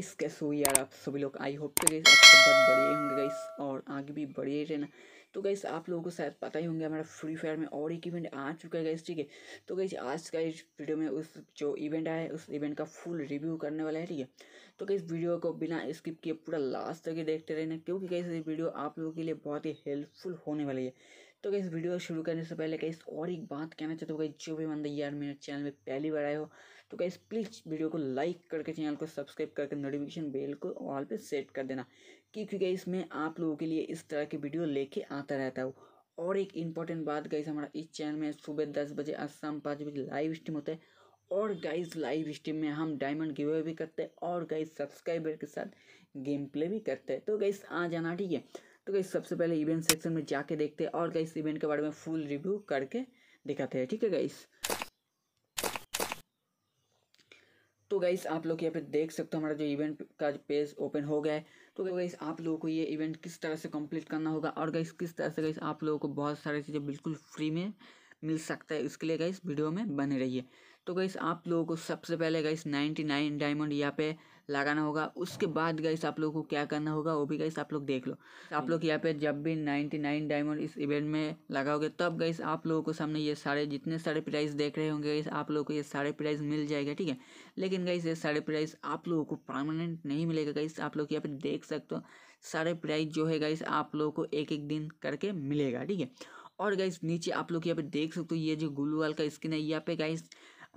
guys कैसे हुई यार आप सभी लोग आई होप तो गाइस आप सब बहुत बढ़िया होंगे गाइस और आगे भी ही रहना तो गाइस आप लोगों को शायद पता ही होंगे हमारा फ्री फायर में और एक इवेंट आ चुका है गाइस ठीक है तो गाइस आज का इस वीडियो में उस जो इवेंट आया है उस इवेंट का फुल रिव्यू करने वाला है ठीक है तो गाइस वीडियो को बिना स्किप किए पूरा लास्ट तक देखते रहना क्योंकि गाइस ये वीडियो आप लोगों के लिए बहुत ही हेल्पफुल होने वाली है तो गई वीडियो शुरू करने से पहले कहीं और एक बात कहना चाहते हो गई जो भी बंदा यार मेरे चैनल में पहली बार आए हो तो कहीं प्लीज़ वीडियो को लाइक करके चैनल को सब्सक्राइब करके नोटिफिकेशन बेल को ऑल पे सेट कर देना क्योंकि गई इसमें आप लोगों के लिए इस तरह की वीडियो लेके आता रहता हूँ और एक इंपॉर्टेंट बात गई हमारा इस चैनल में सुबह दस बजे आज शाम पाँच बजे लाइव स्ट्रीम होता है और गाइस लाइव स्ट्रीम में हम डायमंड गिव भी करते हैं और गाइस सब्सक्राइबर के साथ गेम प्ले भी करते हैं तो गाइस आ जाना ठीक है तो गई सबसे पहले इवेंट सेक्शन में जाके देखते हैं और गई इवेंट के बारे में फुल रिव्यू करके दिखाते हैं ठीक है गई तो गाइस आप लोग यहाँ पे देख सकते हो हमारा जो इवेंट का पेज ओपन हो गया है तो गाइस आप लोगों को ये इवेंट किस तरह से कंप्लीट करना होगा और गाइस किस तरह से गाइस आप लोगों को बहुत सारी चीज़ें बिल्कुल फ्री में मिल सकता है उसके लिए गई वीडियो में बने रहिए तो गई आप लोगों को सबसे पहले गाइस 99 डायमंड यहाँ पे लगाना होगा उसके बाद गई आप लोगों को क्या करना होगा वो भी गई आप लोग देख लो आप लोग यहाँ पे जब भी 99 डायमंड इस इवेंट में लगाओगे तब गई आप लोगों को सामने ये सारे जितने सारे प्राइस देख रहे होंगे गई आप लोगों को ये सारे प्राइस मिल जाएगा ठीक है लेकिन गई ये सारे प्राइस आप लोगों को परमानेंट नहीं मिलेगा गाइस आप लोग यहाँ पे देख सकते हो सारे प्राइस जो है गाइस आप लोगों को एक एक दिन करके मिलेगा ठीक है और गाइस नीचे आप लोग यहाँ पे देख सकते हो ये जो ग्लू वाल का स्किन है यहाँ पे गाइस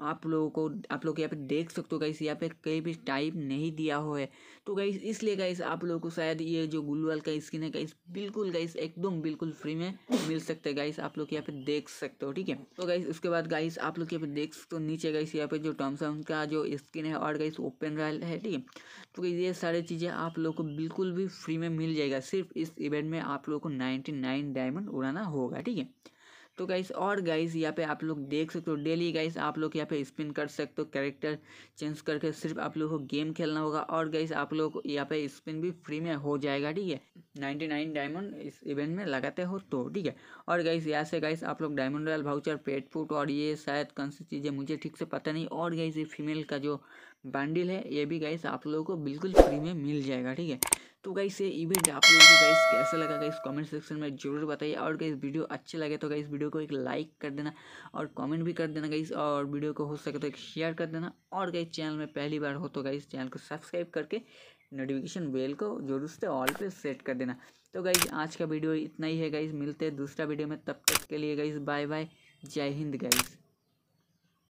आप लोगों को आप लोग यहाँ पे देख सकते हो गई यहाँ पे कहीं भी टाइप नहीं दिया हुआ है तो गई इसलिए गाइस आप लोगों को शायद ये जो वाल का स्किन है गाइस बिल्कुल गाइस एकदम बिल्कुल फ्री में मिल सकते है गाइस आप लोग यहाँ पे देख सकते हो ठीक है तो गाइस उसके बाद गाइस आप लोग यहाँ पे देख सकते हो नीचे गई यहाँ पे जो टॉमसंग का जो स्किन है और गाइस ओपन रॉयल है ठीक है तो ये सारी चीज़ें आप लोग को बिल्कुल भी फ्री में मिल जाएगा सिर्फ इस इवेंट में आप लोग को नाइन्टी डायमंड उड़ाना होगा ठीक है तो गाइस और गाइस यहाँ पे आप लोग देख सकते हो डेली गाइस आप लोग यहाँ पे स्पिन कर सकते हो कैरेक्टर चेंज करके सिर्फ आप लोग को गेम खेलना होगा और गाइस आप लोग यहाँ पे स्पिन भी फ्री में हो जाएगा ठीक है नाइन्टी नाइन डायमंड इस इवेंट में लगाते हो तो ठीक है और गाइस यहाँ से गाइस आप लोग डायमंड रॉयल भाउचर पेट फूट और ये शायद कौन सी चीज़ें मुझे ठीक से पता नहीं और गाइस ये फीमेल का जो बैंडल है ये भी गाइस आप लोगों को बिल्कुल फ्री में मिल जाएगा ठीक है तो गाइस ये इवेंट आप लोगों को गाइस कैसा लगा गाइस कमेंट सेक्शन में जरूर बताइए और गाइस वीडियो अच्छे लगे तो गाइस वीडियो को एक लाइक कर देना और कमेंट भी कर देना गाइस और वीडियो को हो सके तो एक शेयर कर देना और गाइस चैनल में पहली बार हो तो गाइस चैनल को सब्सक्राइब करके नोटिफिकेशन बेल को जरूर से ऑल पे सेट कर देना देना तो गाइज आज का वीडियो इतना ही है गाइज मिलते हैं दूसरा वीडियो में तब तक के लिए गाइज बाय बाय जय हिंद गाइज़